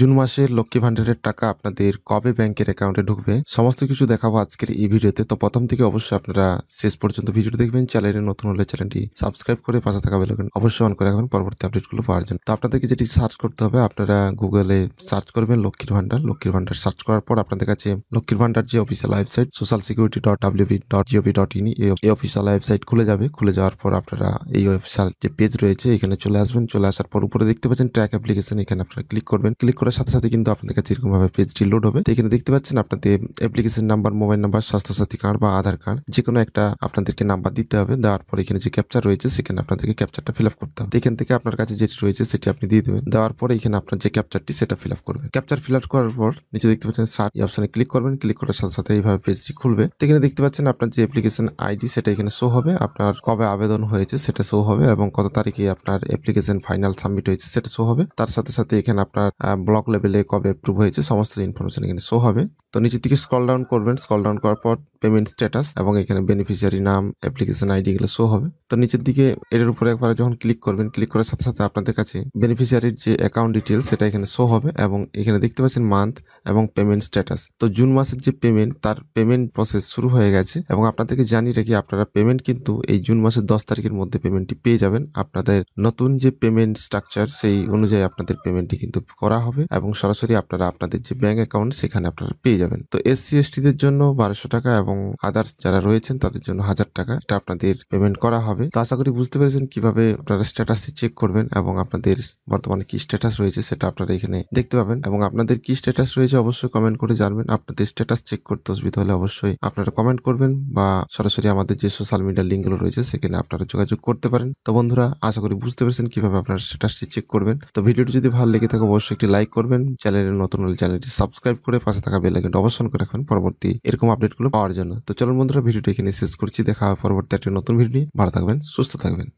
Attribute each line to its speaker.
Speaker 1: June মাসের লক্ষ্মী ভান্ডারের টাকা আপনাদের কবে ব্যাংকের অ্যাকাউন্টে ঢুকবে সমস্ত কিছু দেখাবো আজকের এই ভিডিওতে তো প্রথম থেকে অবশ্যই আপনারা শেষ পর্যন্ত ভিডিওটি দেখবেন চ্যানেলে নতুন হলে চ্যানেলটি সাবস্ক্রাইব করে পাশে থাকা বেলকন অবশ্যই অন করে রাখবেন পরবর্তী আপডেটগুলো পাওয়ার জন্য তো আপনাদেরকে যেটি সার্চ করতে হবে আপনারা গুগলে সার্চ করবেন লক্ষ্মীর ভান্ডার লক্ষ্মীর ভান্ডার সার্চ করার পর আপনাদের কাছে লক্ষ্মীর ভান্ডার যে official website social security dot WB dot gov dot in এই অফিসিয়াল ওয়েবসাইট খুলে যাবে খুলে যাওয়ার পর আপনারা এই ওয়েবসাইট যে পেজ রয়েছে এখানে চলে আসবেন চলে আসার পর উপরে দেখতে পাচ্ছেন ট্র্যাক অ্যাপ্লিকেশন এখানে আপনারা ক্লিক করবেন ক্লিক করার সাথে সাথে কিন্তু আপনাদের কাছে এরকমভাবে পেজটি লোড হবে তো এখানে দেখতে পাচ্ছেন আপনাদের application number mobile number Swasthya Sathi card বা আধার কার্ড যে কোনো একটা আপনাদেরকে নাম্বার দিতে হবে দেওয়ার পর এখানে যে ক্যাপচার রয়েছে সেখানে আপনাদেরকে ক্যাপচারটা ফিল আপ করতে হবে এখান থেকে আপনার কাছে যেটি রয়েছে সেটি আপনি দিয়ে দেবেন দেওয়ার পরে এখানে আপনার যে ক্যাপচারটি সেটা ফিল আপ করবেন ক্যাপচার ফিল আপ করার পর নিচে দেখতে পাচ্ছেন এই অপশানে ক্লিক করবেন ক্লিক করার সাথে সাথে এইভাবে পেজটি খুলবে তো এখানে দেখতে পাচ্ছেন আপনার যে অ্যাপ্লিকেশন আইডি সেটা এখানে শো হবে আপনার কবে আবেদন হয়েছে সেটা শো হবে এবং কত তারিখে আপনার অ্যাপ্লিকেশন ফাইনাল সাবমিট হয়েছে সেটা শো হবে তার সাথে সাথে এখানে আপনার ব্লক লেভেলে কবে অ্যাপ্রুভ হয়েছে সমস্ত ইনফরমেশন এখানে শো হবে তো নিচের দিকে স্কল ডাউন করবেন স্কল ডাউন করার পর পেমেন্ট স্ট্যাটাস এবং এখানে বেনিফিসিয়ারি নাম অ্যাপ্লিকেশন আইডি এগুলো শো হবে তো নিচের দিকে এটার উপরে একবার যখন ক্লিক করবেন ক্লিক করার সাথে সাথে আপনাদের কাছে বেনিফিসিয়ারির যে অ্যাকাউন্ট ডিটেলস সেটা এখানে শো হবে এবং এখানে দেখতে পাচ্ছেন মান্থ এবং পেমেন্ট স্ট্যাটাস তো জুন মাসের যে পেমেন্ট তার পেমেন্ট প্রসেস শুরু হয়ে গেছে এবং আপনাদেরকে জানিয়ে রাখি আপনারা পেমেন্ট কিন্তু এই জুন মাসের দশ তারিখের মধ্যে পেমেন্টটি পেয়ে যাবেন আপনাদের নতুন যে পেমেন্ট স্ট্রাকচার সেই অনুযায়ী আপনাদের পেমেন্টটি কিন্তু করা হবে এবং সরাসরি আপনারা আপনাদের যে ব্যাঙ্ক অ্যাকাউন্ট সেখানে আপনারা পেয়ে যাবেন তো এস এসটিদের জন্য বারোশো টাকা এবং আদার্স যারা রয়েছেন তাদের জন্য হাজার টাকা এটা আপনাদের পেমেন্ট করা হবে তো আশা করি বুঝতে পেরেছেন কিভাবে আপনারা স্ট্যাটাসটি চেক করবেন এবং আপনাদের বর্তমানে কি স্ট্যাটাস রয়েছে সেটা আপনারা এখানে দেখতে পাবেন এবং আপনাদের কি স্ট্যাটাস রয়েছে অবশ্যই কমেন্ট করে জানবেন আপনাদের স্ট্যাটাস চেক করতে অসুবিধা হলে অবশ্যই আপনারা কমেন্ট করবেন বা সরাসরি আমাদের যে সোশ্যাল মিডিয়ার লিঙ্কগুলো রয়েছে সেখানে আপনারা যোগাযোগ করতে পারেন তো বন্ধুরা আশা করি বুঝতে পেরেছেন কিভাবে আপনারা স্ট্যাটাসটি চেক করবেন তো ভিডিওটি যদি ভালো লেগে থাকে অবশ্যই একটি লাইক করবেন চ্যানেলের নতুন হলে চ্যানেলটি সাবস্ক্রাইব করে পাশে থাকা বেল আইকনটি অবশ্যই করে রাখবেন পরবর্তী এরকম আপডেটগুলো পাওয়ার জন্য তো চলুন বন্ধুরা ভিডিওটি এখানে শেষ করছি দেখা পরবর্তী একটি নতুন ভিডিও নিয়ে ভালো থাকবেন সুস্থ থাকবেন